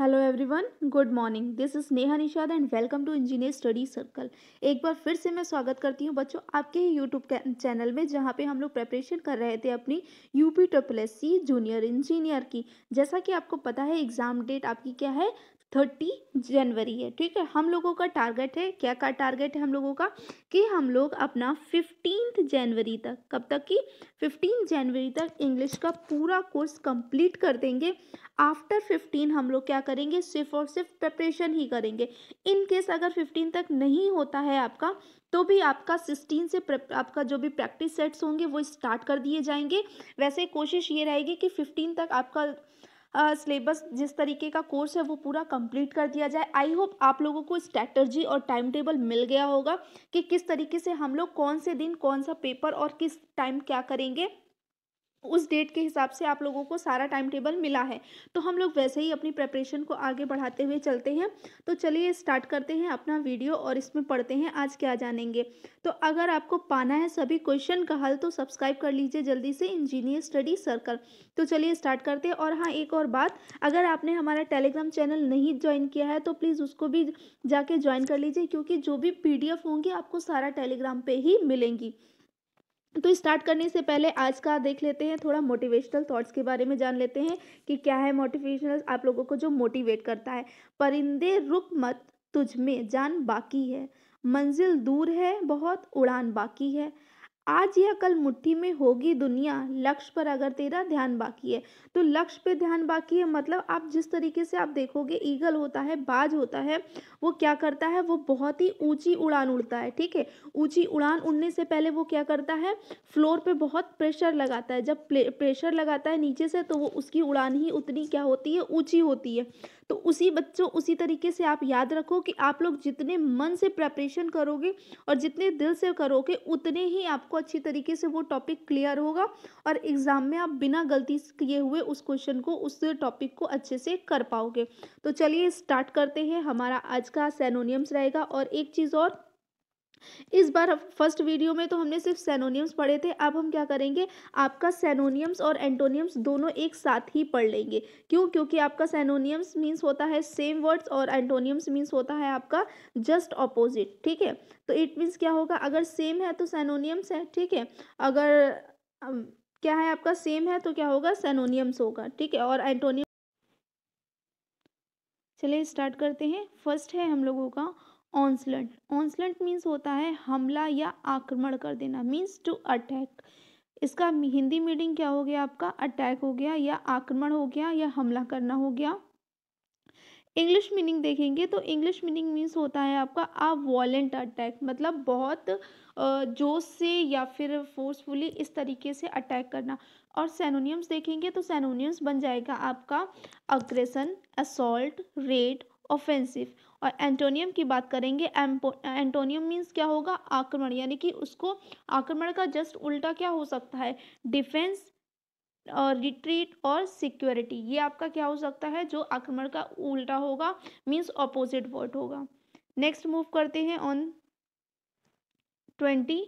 hello everyone good morning this is Neha Nishad and welcome to engineer study circle एक बार फिर से मैं स्वागत करती हूँ बच्चों आपके ही यूट्यूब चैनल में जहाँ पे हम लोग प्रेपरेशन कर रहे थे अपनी UP triple S C junior engineer की जैसा कि आपको पता है एग्ज़ाम डेट आपकी क्या है थर्टी जनवरी है ठीक है हम लोगों का टारगेट है क्या का टारगेट है हम लोगों का कि हम लोग अपना फिफ्टीन जनवरी तक कब तक की फिफ्टीन जनवरी तक इंग्लिश का पूरा कोर्स कंप्लीट कर देंगे आफ्टर फिफ्टीन हम लोग क्या करेंगे सिर्फ और सिर्फ प्रिपरेशन ही करेंगे इन केस अगर फिफ्टीन तक नहीं होता है आपका तो भी आपका सिक्सटीन से आपका जो भी प्रैक्टिस सेट्स होंगे वो स्टार्ट कर दिए जाएंगे वैसे कोशिश ये रहेगी कि फिफ्टीन तक आपका सिलेबस जिस तरीके का कोर्स है वो पूरा कंप्लीट कर दिया जाए आई होप आप लोगों को स्ट्रैटर्जी और टाइम टेबल मिल गया होगा कि किस तरीके से हम लोग कौन से दिन कौन सा पेपर और किस टाइम क्या करेंगे उस डेट के हिसाब से आप लोगों को सारा टाइम टेबल मिला है तो हम लोग वैसे ही अपनी प्रेपरेशन को आगे बढ़ाते हुए चलते हैं तो चलिए स्टार्ट करते हैं अपना वीडियो और इसमें पढ़ते हैं आज क्या जानेंगे तो अगर आपको पाना है सभी क्वेश्चन का हल तो सब्सक्राइब कर लीजिए जल्दी से इंजीनियर स्टडी सर्कल तो चलिए स्टार्ट करते हैं और हाँ एक और बात अगर आपने हमारा टेलीग्राम चैनल नहीं ज्वाइन किया है तो प्लीज़ उसको भी जाके ज्वाइन कर लीजिए क्योंकि जो भी पी होंगे आपको सारा टेलीग्राम पर ही मिलेंगी तो स्टार्ट करने से पहले आज का देख लेते हैं थोड़ा मोटिवेशनल थॉट्स के बारे में जान लेते हैं कि क्या है मोटिवेशनल आप लोगों को जो मोटिवेट करता है परिंदे रुक मत तुझ में जान बाकी है मंजिल दूर है बहुत उड़ान बाकी है आज या कल मुट्ठी में होगी दुनिया लक्ष्य पर अगर तेरा ध्यान बाकी है तो लक्ष्य पे ध्यान बाकी है मतलब आप जिस तरीके से आप देखोगे ईगल होता है बाज होता है वो क्या करता है वो बहुत ही ऊंची उड़ान उड़ता है ठीक है ऊंची उड़ान उड़ने से पहले वो क्या करता है फ्लोर पे बहुत प्रेशर लगाता है जब प्रेशर लगाता है नीचे से तो वो उसकी उड़ान ही उतनी क्या होती है ऊँची होती है तो उसी बच्चों उसी तरीके से आप याद रखो कि आप लोग जितने मन से प्रेपरेशन करोगे और जितने दिल से करोगे उतने ही आपको अच्छी तरीके से वो टॉपिक क्लियर होगा और एग्ज़ाम में आप बिना गलती किए हुए उस क्वेश्चन को उस टॉपिक को अच्छे से कर पाओगे तो चलिए स्टार्ट करते हैं हमारा आज का सैनोनियम्स रहेगा और एक चीज़ और इस बार फर्स्ट वीडियो में तो हमने सिर्फ सेनोनियम्स पढ़े थे अब हम क्या करेंगे आपका सेनोनियम्स और एंटोनियम्स दोनों एक साथ ही पढ़ लेंगे क्यों क्योंकि आपका सेनोनियम्स मीन्स होता है सेम वर्ड्स और एंटोनियम्स मीन्स होता है आपका जस्ट ऑपोजिट ठीक है तो इट मीन्स क्या होगा अगर सेम है तो सेनोनियम्स है ठीक है अगर क्या है आपका सेम है तो क्या होगा सेनोनियम्स होगा ठीक है और एंटोनियम चलिए स्टार्ट करते हैं फर्स्ट है हम लोगों का ऑनसलेंट ऑनसलेंट मीन्स होता है हमला या आक्रमण कर देना मीन्स टू अटैक इसका हिंदी मीनिंग क्या हो गया आपका अटैक हो गया या आक्रमण हो गया या हमला करना हो गया इंग्लिश मीनिंग देखेंगे तो इंग्लिश मीनिंग मीन्स होता है आपका अ वॉलेंट अटैक मतलब बहुत जोश से या फिर फोर्सफुली इस तरीके से अटैक करना और सैनोनियम्स देखेंगे तो सैनोनियम्स बन जाएगा आपका अग्रेसन असोल्ट रेड ऑफेंसिव और एंटोनियम की बात करेंगे एंटोनियम मीन्स क्या होगा आक्रमण यानी कि उसको आक्रमण का जस्ट उल्टा क्या हो सकता है डिफेंस और रिट्रीट और सिक्योरिटी ये आपका क्या हो सकता है जो आक्रमण का उल्टा होगा मीन्स ऑपोजिट वर्ड होगा नेक्स्ट मूव करते हैं ऑन ट्वेंटी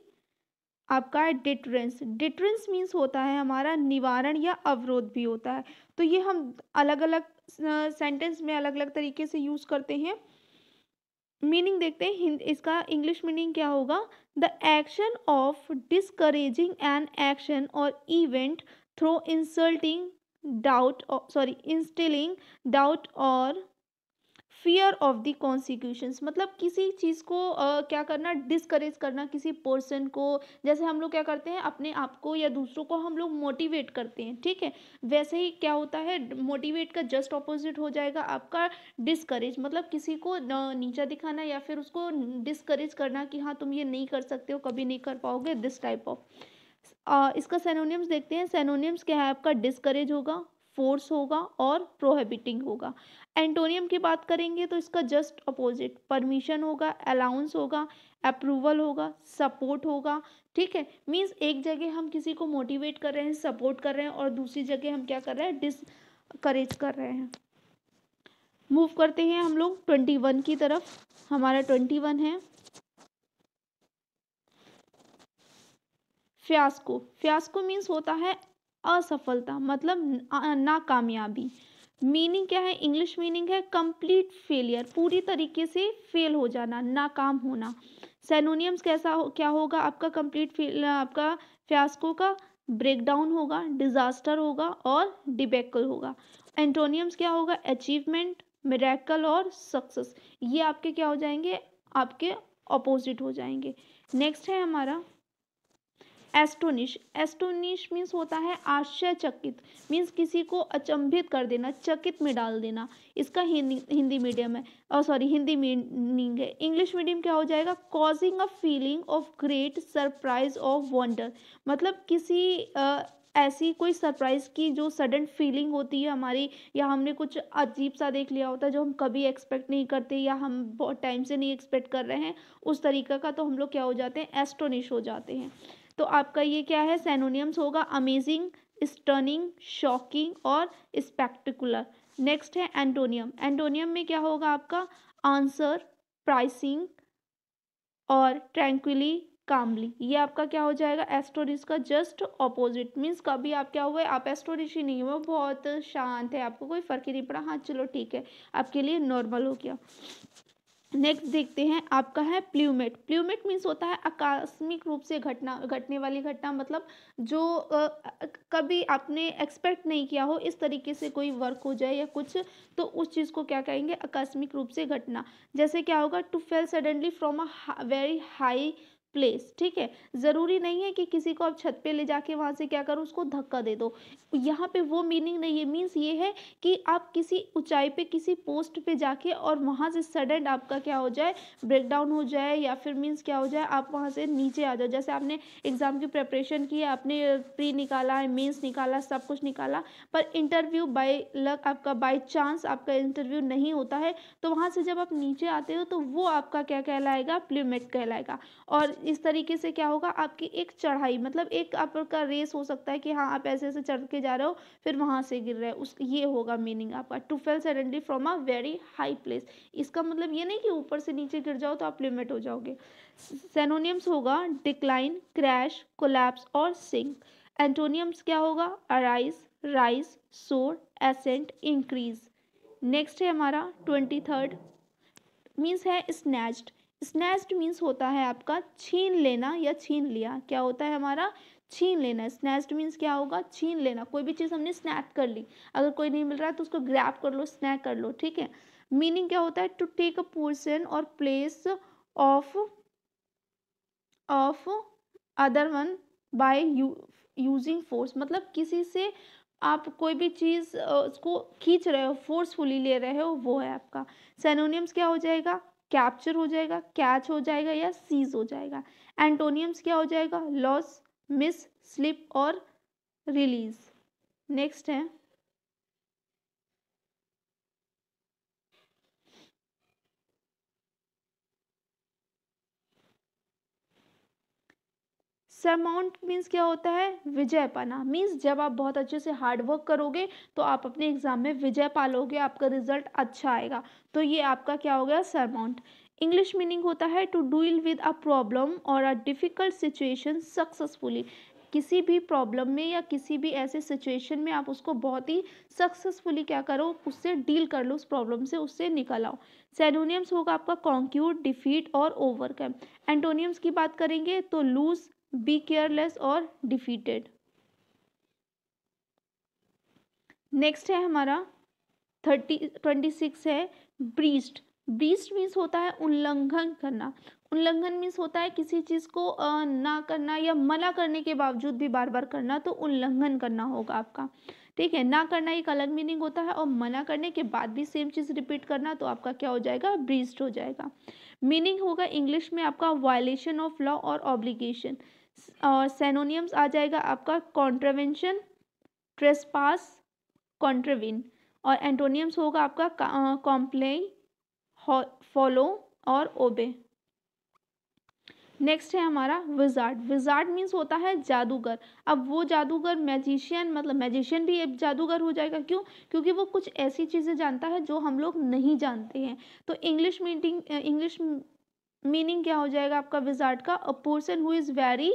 आपका है डिटरेंस डिटरेंस मीन्स होता है हमारा निवारण या अवरोध भी होता है तो ये हम अलग अलग सेंटेंस में अलग अलग तरीके से यूज़ करते हैं मीनिंग देखते हैं हिंद इसका इंग्लिश मीनिंग क्या होगा the action of discouraging an action और event through insulting doubt sorry instilling doubt और फियर ऑफ द कॉन्सिक्यूशंस मतलब किसी चीज़ को आ, क्या करना डिस्करेज करना किसी पर्सन को जैसे हम लोग क्या करते हैं अपने आप को या दूसरों को हम लोग मोटिवेट करते हैं ठीक है वैसे ही क्या होता है मोटिवेट का जस्ट ऑपोजिट हो जाएगा आपका डिस्करेज मतलब किसी को नीचा दिखाना या फिर उसको डिस्करेज करना कि हाँ तुम ये नहीं कर सकते हो कभी नहीं कर पाओगे दिस टाइप ऑफ इसका सेनोनियम्स देखते हैं सेनोनियम्स क्या है आपका डिस्करेज होगा फोर्स होगा और प्रोहिबिटिंग होगा एंटोनियम की बात करेंगे तो इसका जस्ट अपोजिट परमिशन होगा अलाउंस होगा अप्रूवल होगा सपोर्ट होगा ठीक है मींस एक जगह हम किसी को मोटिवेट कर रहे हैं सपोर्ट कर रहे हैं और दूसरी जगह हम क्या कर रहे हैं डिसकरेज कर रहे हैं मूव करते हैं हम लोग ट्वेंटी वन की तरफ हमारा ट्वेंटी वन है फ्यास्को फ्यास्को मीन्स होता है असफलता मतलब नाकामयाबी ना मीनिंग क्या है इंग्लिश मीनिंग है कंप्लीट फेलियर पूरी तरीके से फेल हो जाना नाकाम होना सेनोनियम्स कैसा हो क्या होगा आपका कंप्लीट फेल आपका फ्यास्को का ब्रेकडाउन होगा डिजास्टर होगा और डिबेकल होगा एंटोनियम्स क्या होगा अचीवमेंट मेरेकल और सक्सेस ये आपके क्या हो जाएंगे आपके अपोजिट हो जाएंगे नेक्स्ट है हमारा एस्टोनिश एस्टोनिश मीन्स होता है आश्चर्यचकित मीन्स किसी को अचंभित कर देना चकित में डाल देना इसका हिंदी हिंदी मीडियम है और सॉरी हिंदी मीनिंग है इंग्लिश मीडियम क्या हो जाएगा causing a feeling of great surprise of wonder मतलब किसी आ, ऐसी कोई सरप्राइज़ की जो सडन फीलिंग होती है हमारी या हमने कुछ अजीब सा देख लिया होता है जो हम कभी एक्सपेक्ट नहीं करते या हम बहुत टाइम से नहीं एक्सपेक्ट कर रहे हैं उस तरीका का तो हम लोग क्या हो जाते हैं एस्टोनिश हो जाते हैं तो आपका ये क्या है सैनोनियम्स होगा अमेजिंग स्टर्निंग शॉकिंग और स्पेक्टिकुलर नेक्स्ट है एंटोनियम एंटोनियम में क्या होगा आपका आंसर प्राइसिंग और ट्रैंक्विली कामली ये आपका क्या हो जाएगा एस्टोरिस का जस्ट ऑपोजिट मीन्स कभी आप क्या हुआ है आप एस्टोरिस ही नहीं हुए बहुत शांत है आपको कोई फर्क ही नहीं पड़ा हाँ चलो ठीक है आपके लिए नॉर्मल हो गया नेक्स्ट देखते हैं आपका है प्ल्यूमेट प्ल्यूमेट मीन्स होता है आकस्मिक रूप से घटना घटने वाली घटना मतलब जो आ, कभी आपने एक्सपेक्ट नहीं किया हो इस तरीके से कोई वर्क हो जाए या कुछ तो उस चीज़ को क्या कहेंगे आकस्मिक रूप से घटना जैसे क्या होगा to fail suddenly from a very high place ठीक है ज़रूरी नहीं है कि किसी को आप छत पे ले जाके वहाँ से क्या करो उसको धक्का दे दो यहाँ पे वो मीनिंग नहीं है मीन्स ये है कि आप किसी ऊंचाई पे किसी पोस्ट पे जाके और वहाँ से सडन आपका क्या हो जाए ब्रेकडाउन हो जाए या फिर मीन्स क्या हो जाए आप वहाँ से नीचे आ जाओ जैसे आपने एग्ज़ाम की प्रेपरेशन की आपने प्री निकाला है मीन्स निकाला सब कुछ निकाला पर इंटरव्यू बाई लक आपका बाई चांस आपका इंटरव्यू नहीं होता है तो वहाँ से जब आप नीचे आते हो तो वो आपका क्या कहलाएगा प्लीमेट कहलाएगा और इस तरीके से क्या होगा आपकी एक चढ़ाई मतलब एक आपका रेस हो सकता है कि हाँ आप ऐसे ऐसे चढ़ के जा रहे हो फिर वहाँ से गिर रहे हो उस ये होगा मीनिंग आपका to fail suddenly from a very high place इसका मतलब ये नहीं कि ऊपर से नीचे गिर जाओ तो आप लिमिट हो जाओगे सेनोनियम्स होगा डिक्लाइन क्रैश कोलैप्स और सिंक एंटोनियम्स क्या होगा arise rise soar ascent increase next है हमारा ट्वेंटी थर्ड मीन्स है स्नैच्ड स्नेस्ड मीन्स होता है आपका छीन लेना या छीन लिया क्या होता है हमारा छीन लेना स्नेस्ड मीन्स क्या होगा छीन लेना कोई भी चीज़ हमने स्नैप कर ली अगर कोई नहीं मिल रहा है तो उसको ग्रैप कर लो स्नैक कर लो ठीक है मीनिंग क्या होता है टू टेक अ पोर्सन और place of of other one by using force मतलब किसी से आप कोई भी चीज़ उसको खींच रहे हो फोर्सफुली ले रहे हो वो है आपका सेनोनियम्स क्या हो जाएगा कैप्चर हो जाएगा कैच हो जाएगा या सीज हो जाएगा एंटोनियम्स क्या हो जाएगा लॉस मिस स्लिप और रिलीज नेक्स्ट है सरमाउंट मीन्स क्या होता है विजय पाना मीन्स जब आप बहुत अच्छे से हार्डवर्क करोगे तो आप अपने एग्जाम में विजय पा लोगे आपका रिजल्ट अच्छा आएगा तो ये आपका क्या हो गया सरमाउंट इंग्लिश मीनिंग होता है to deal with a problem और अ डिफ़िकल्ट सिचुएशन सक्सेसफुली किसी भी प्रॉब्लम में या किसी भी ऐसे सिचुएशन में आप उसको बहुत ही सक्सेसफुली क्या करो उससे डील कर लो उस प्रॉब्लम से उससे निकल आओ सैनोनियम्स होगा आपका कॉन्क्यूट डिफीट और ओवरकम एंटोनियम्स की बात करेंगे तो लूज बी केयरलेस और डिफीटेड नेक्स्ट है हमारा थर्टी ट्वेंटी सिक्स है ब्रीस्ट ब्रीस्ट मीन्स होता है उल्लंघन करना उल्लंघन मीन्स होता है किसी चीज़ को ना करना या मना करने के बावजूद भी बार बार करना तो उल्लंघन करना होगा आपका ठीक है ना करना एक अलग मीनिंग होता है और मना करने के बाद भी सेम चीज़ रिपीट करना तो आपका क्या हो जाएगा ब्रीज्ड हो जाएगा मीनिंग होगा इंग्लिश में आपका वायलेशन ऑफ लॉ और ऑब्लिगेशन और सेनोनियम्स आ जाएगा आपका कॉन्ट्रावेंशन ट्रेसपास कॉन्ट्रविन और एंटोनियम्स होगा आपका कॉम्प्लेन फॉलो और ओबे नेक्स्ट है हमारा विजार्ड विजार्ड मीन्स होता है जादूगर अब वो जादूगर मैजिशियन मतलब मैजिशियन भी एक जादूगर हो जाएगा क्यों क्योंकि वो कुछ ऐसी चीज़ें जानता है जो हम लोग नहीं जानते हैं तो इंग्लिश मीटिंग इंग्लिश मीनिंग क्या हो जाएगा आपका विजार्ड का a person who is very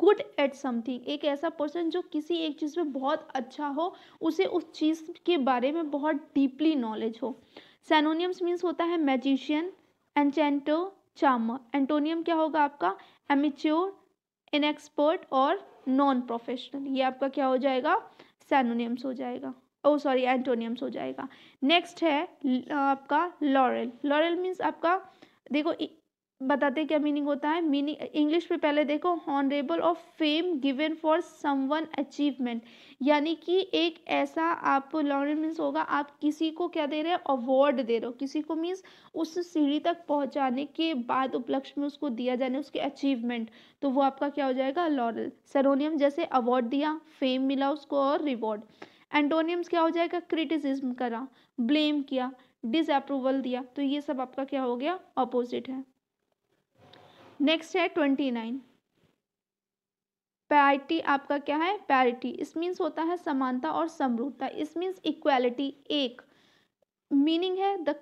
good at something एक ऐसा पर्सन जो किसी एक चीज़ में बहुत अच्छा हो उसे उस चीज़ के बारे में बहुत डीपली नॉलेज हो सैनोनियम्स मीन्स होता है मैजिशियन एनचेंटो चामा एंटोनियम क्या होगा आपका एमिच्योर इनएक्सपर्ट और नॉन प्रोफेशनल ये आपका क्या हो जाएगा सैनोनियम्स हो जाएगा ओ सॉरी एंटोनियम्स हो जाएगा नेक्स्ट है आपका लॉरेल लॉरेल मीन्स आपका देखो बताते क्या मीनिंग होता है मीनिंग इंग्लिश में पहले देखो honourable of fame given for someone achievement यानी कि एक ऐसा आप लॉरेंस मीन्स होगा आप किसी को क्या दे रहे हो अवार्ड दे रहे हो किसी को मीन्स उस सीढ़ी तक पहुंचाने के बाद उपलक्ष्य में उसको दिया जाने उसके अचीवमेंट तो वो आपका क्या हो जाएगा लॉरल सेरोनियम जैसे अवार्ड दिया फेम मिला उसको और रिवॉर्ड एंटोनियम्स क्या हो जाएगा क्रिटिसिज्म करा ब्लेम किया डिसअप्रूवल दिया तो ये सब आपका क्या हो गया अपोजिट है नेक्स्ट है ट्वेंटी नाइन पैरिटी आपका क्या है पैरिटी इस मीन्स होता है समानता और समरूपता इस मीन्स इक्वालिटी एक मीनिंग है द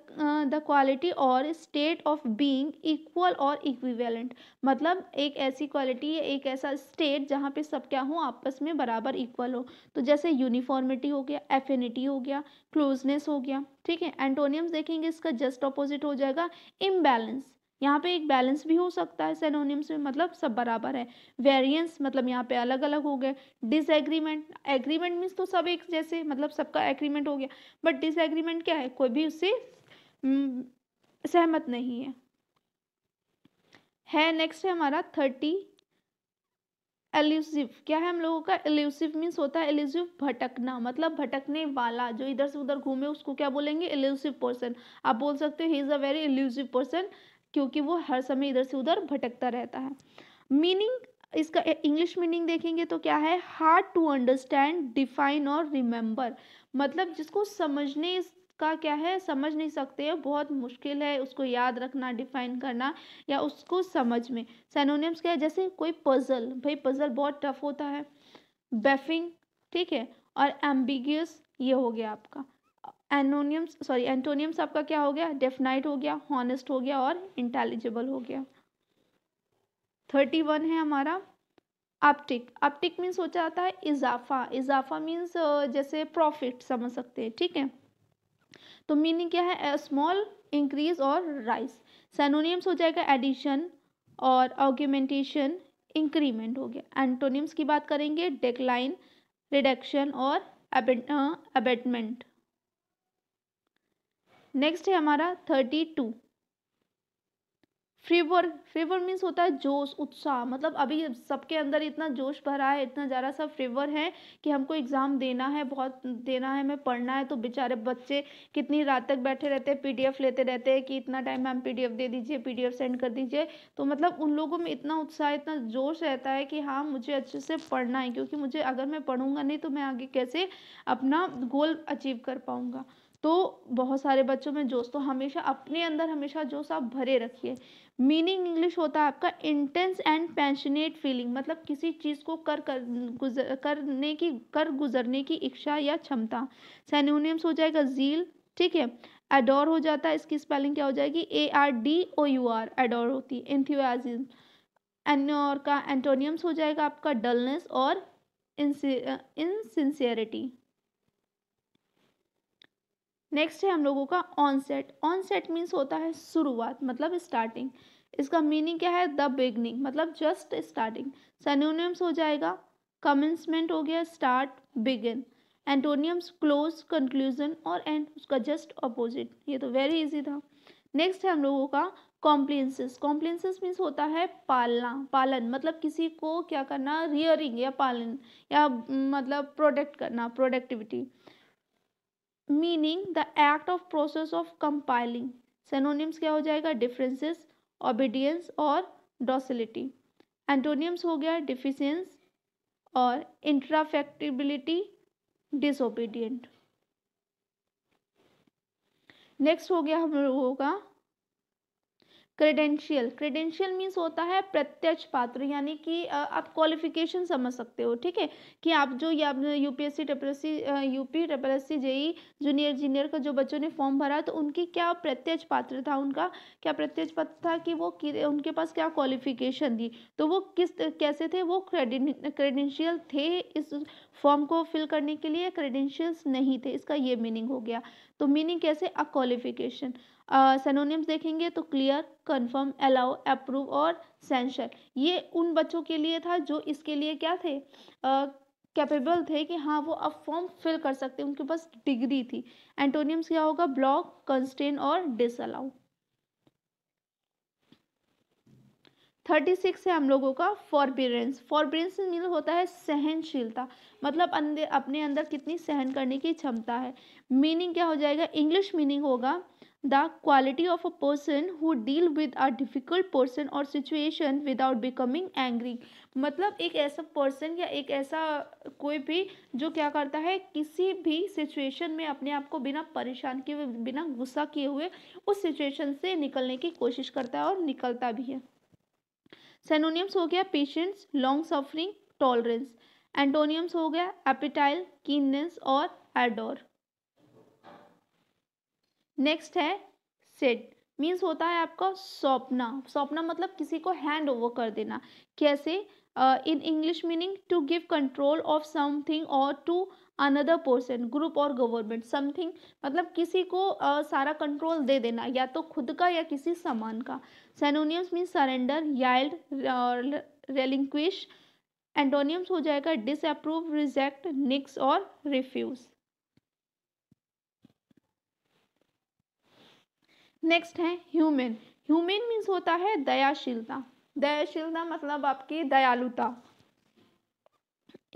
द क्वालिटी और स्टेट ऑफ बीइंग इक्वल और इक्विवेलेंट मतलब एक ऐसी क्वालिटी या एक ऐसा स्टेट जहाँ पे सब क्या हो आपस में बराबर इक्वल हो तो जैसे यूनिफॉर्मिटी हो गया एफिनिटी हो गया क्लोजनेस हो गया ठीक है एंटोनियम्स देखेंगे इसका जस्ट अपोजिट हो जाएगा इम्बैलेंस यहाँ पे एक बैलेंस भी हो सकता है सेनोनिम्स में मतलब सब बराबर है वेरिएंस मतलब यहाँ पे अलग अलग हो गए डिसएग्रीमेंट एग्रीमेंट मीन्स तो सब एक जैसे मतलब सबका एग्रीमेंट हो गया बट डिसएग्रीमेंट क्या है कोई भी उससे हम्म, सहमत नहीं है है नेक्स्ट है हमारा थर्टी एल्यूसिव क्या है हम लोगों का एल्यूसिव मीन्स होता है एल्यूसिव भटकना मतलब भटकने वाला जो इधर से उधर घूमे उसको क्या बोलेंगे एल्यूसिव पर्सन आप बोल सकते हो he is a very elusive person क्योंकि वो हर समय इधर से उधर भटकता रहता है मीनिंग इसका इंग्लिश मीनिंग देखेंगे तो क्या है हार्ड टू अंडरस्टैंड डिफाइन और रिमेंबर मतलब जिसको समझने का क्या है समझ नहीं सकते हैं बहुत मुश्किल है उसको याद रखना डिफाइन करना या उसको समझ में सैनोनियम्स क्या है जैसे कोई पजल भाई पजल बहुत टफ होता है बेफिंग ठीक है और एम्बिगियस ये हो गया आपका एनोनियम्स सॉरी एंटोनियम्स आपका क्या हो गया डेफनाइट हो गया हॉनेस्ट हो गया और इंटेलिजिबल हो गया थर्टी वन है हमारा अपटिक अपटिक मीन्स सोचा जाता है इजाफा इजाफा मीन्स जैसे प्रॉफिट समझ सकते हैं ठीक है तो मीनिंग क्या है स्मॉल इंक्रीज और राइस सैनोनियम्स हो जाएगा एडिशन और ऑर्ग्यूमेंटेशन इंक्रीमेंट हो गया एंटोनियम्स की बात करेंगे डेक्लाइन रिडक्शन और एबेटमेंट नेक्स्ट है हमारा thirty two fervour fervour means होता है जोश उत्साह मतलब अभी सबके अंदर इतना जोश भरा है इतना ज़्यादा सा फीवर है कि हमको एग्ज़ाम देना है बहुत देना है हमें पढ़ना है तो बेचारे बच्चे कितनी रात तक बैठे रहते हैं पीडीएफ लेते रहते हैं कि इतना टाइम मैम पीडीएफ दे दीजिए पीडीएफ सेंड कर दीजिए तो मतलब उन लोगों में इतना उत्साह इतना जोश रहता है कि हाँ मुझे अच्छे से पढ़ना है क्योंकि मुझे अगर मैं पढ़ूँगा नहीं तो मैं आगे कैसे अपना गोल अचीव कर पाऊँगा तो बहुत सारे बच्चों में जोश तो हमेशा अपने अंदर हमेशा जोश आप भरे रखिए मीनिंग इंग्लिश होता है आपका इंटेंस एंड पैशनेट फीलिंग मतलब किसी चीज़ को कर कर गुजर करने की कर गुजरने की इच्छा या क्षमता सैन्यूनियम्स हो जाएगा जील ठीक है एडोर हो जाता है इसकी स्पेलिंग क्या हो जाएगी A R D O U R ardour होती है एंथ्यूजिज्म एनोर का एंटोनियम्स हो जाएगा आपका डलनेस और इनसिंसियरिटी नेक्स्ट है हम लोगों का onset onset means होता है शुरुआत मतलब स्टार्टिंग इसका मीनिंग क्या है द बिगनिंग मतलब जस्ट स्टार्टिंग सन्यूनिम्स हो जाएगा कमेंसमेंट हो गया start begin antonyms close conclusion और एंड उसका जस्ट अपोजिट ये तो वेरी इजी था नेक्स्ट है हम लोगों का कॉम्प्लेंसेस कॉम्प्लेंसेस मीन्स होता है पालना पालन मतलब किसी को क्या करना रियरिंग या पालन या मतलब प्रोडक्ट करना productivity meaning the act of process of compiling synonyms क्या हो जाएगा डिफरेंसेस ओबीडियंस और डॉसिलिटी एंटोनियम्स हो गया डिफिशियंस और इंट्राफेक्टिबिलिटी डिसोबीडियंट नेक्स्ट हो गया हम लोगों का क्रेडेंशियल क्रेडेंशियल मीन्स होता है प्रत्यक्ष पात्र यानी कि आप क्वालिफिकेशन समझ सकते हो ठीक है कि आप जो या यूपीएससी टेपरसी UPSC JE junior junior का जो बच्चों ने फॉर्म भरा तो उनकी क्या प्रत्यक्ष पात्र था उनका क्या प्रत्यक्ष पात्र था कि वो कि, उनके पास क्या क्वालिफिकेशन थी तो वो किस कैसे थे वो क्रेडेंशियल थे इस फॉर्म को फिल करने के लिए क्रेडेंशियल्स नहीं थे इसका ये मीनिंग हो गया तो मीनिंग कैसे अ क्वालिफिकेशन सनोनिम्स देखेंगे तो क्लियर कन्फर्म अलाउ अप्रूव और सेंशन ये उन बच्चों के लिए था जो इसके लिए क्या थे कैपेबल uh, थे कि हाँ वो अब फॉर्म फिल कर सकते उनके पास डिग्री थी एंटोनियम्स क्या होगा ब्लॉक कंस्टेन और डिसअलाउ थर्टी सिक्स है हम लोगों का फॉरबीरेंस फॉरबीरेंस मीन होता है सहनशीलता मतलब अंदर अपने अंदर कितनी सहन करने की क्षमता है मीनिंग क्या हो जाएगा इंग्लिश मीनिंग होगा the quality of a person who deal with a difficult person और सिचुएशन विदाउट बिकमिंग एंग्री मतलब एक ऐसा पर्सन या एक ऐसा कोई भी जो क्या करता है किसी भी सिचुएशन में अपने आप को बिना परेशान किए बिना गुस्सा किए हुए उस सिचुएशन से निकलने की कोशिश करता है और निकलता भी है सेनोनियम्स हो गया patience long suffering tolerance antonyms हो गया एपिटाइल कीननेस और एडोर नेक्स्ट है सेड मीन्स होता है आपका सौंपना सौंपना मतलब किसी को हैंड ओवर कर देना कैसे in English meaning to give control of something और टू अनदर पर्सन ग्रुप और गवर्नमेंट समथिंग मतलब किसी को आ, सारा कंट्रोल दे देना या तो खुद का या किसी सामान का synonyms mean surrender yield relinquish antonyms हो जाएगा डिसअप्रूव रिजेक्ट निक्स और रिफ्यूज नेक्स्ट है ह्यूमन ह्यूमन मीन्स होता है दयाशीलता दयाशीलता मतलब आपकी दयालुता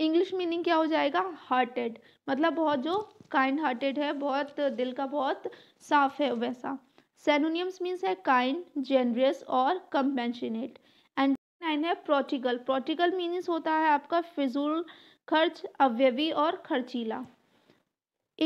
इंग्लिश मीनिंग क्या हो जाएगा हार्टेड मतलब बहुत जो काइंड हार्टेड है बहुत दिल का बहुत साफ है वैसा सेनोनियम्स मीन्स है काइंड जेनरियस और कंपेंशनेट एंड नाइन है प्रोटिकल प्रोटिकल मीनिंग्स होता है आपका फिजूल खर्च अव्यवी और खर्चीला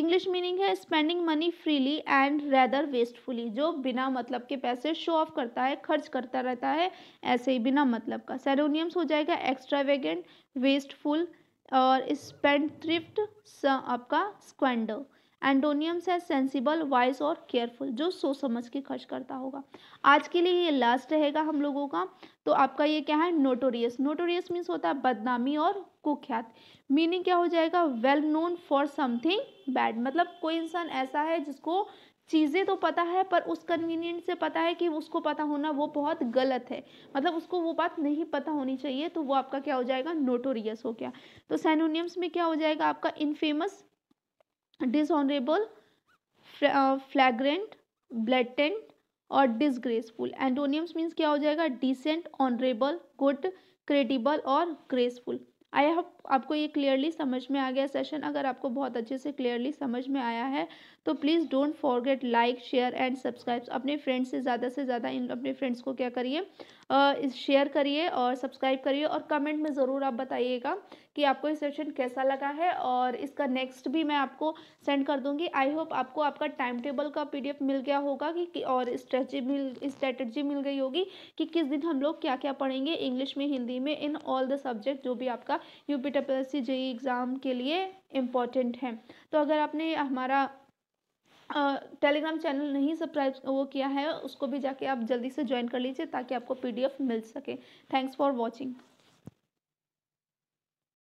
इंग्लिश मीनिंग है spending money freely and rather wastefully जो बिना मतलब के पैसे शो ऑफ करता है खर्च करता रहता है ऐसे ही बिना मतलब का सेरोनियम्स हो जाएगा एक्स्ट्रा वेगेंट वेस्टफुल और स्पेंड थ्रिफ्ट आपका स्क्वेंडो एंटोनियम्स है सेंसिबल वाइज और केयरफुल जो सोच समझ के खर्च करता होगा आज के लिए ये लास्ट रहेगा हम लोगों का तो आपका ये क्या है नोटोरियस नोटोरियस मीन्स होता है बदनामी और कुख्यात मीनिंग क्या हो जाएगा well known for something bad मतलब कोई इंसान ऐसा है जिसको चीज़ें तो पता है पर उस कन्वीनियंट से पता है कि उसको पता होना वो बहुत गलत है मतलब उसको वो बात नहीं पता होनी चाहिए तो वो आपका क्या हो जाएगा नोटोरियस हो गया तो सैनोनियम्स में क्या हो जाएगा आपका इनफेमस डिसऑनरेबल फ्लैग्रेंट ब्लेटेंट और डिसग्रेसफुल एंटोनियम्स मीन्स क्या हो जाएगा डिसेंट ऑनरेबल गुड क्रेडिबल और ग्रेसफुल आई होप आपको ये क्लियरली समझ में आ गया सेशन अगर आपको बहुत अच्छे से क्लियरली समझ में आया है तो please don't forget like share and subscribe अपने फ्रेंड्स से ज़्यादा से ज़्यादा इन अपने फ्रेंड्स को क्या करिए शेयर करिए और सब्सक्राइब करिए और कमेंट में ज़रूर आप बताइएगा कि आपको ये सेशन कैसा लगा है और इसका नेक्स्ट भी मैं आपको सेंड कर दूंगी आई होप आपको आपका टाइम टेबल का पी मिल गया होगा कि और स्ट्रेटी मिल स्ट्रेटजी मिल गई होगी कि किस दिन हम लोग क्या क्या पढ़ेंगे इंग्लिश में हिंदी में इन ऑल द सब्जेक्ट जो भी आपका यू पी टी एग्ज़ाम के लिए इम्पॉर्टेंट है तो अगर आपने हमारा टेलीग्राम चैनल नहीं सब्सक्राइब वो किया है उसको भी जाके आप जल्दी से ज्वाइन कर लीजिए ताकि आपको पीडीएफ मिल सके थैंक्स फॉर वॉचिंग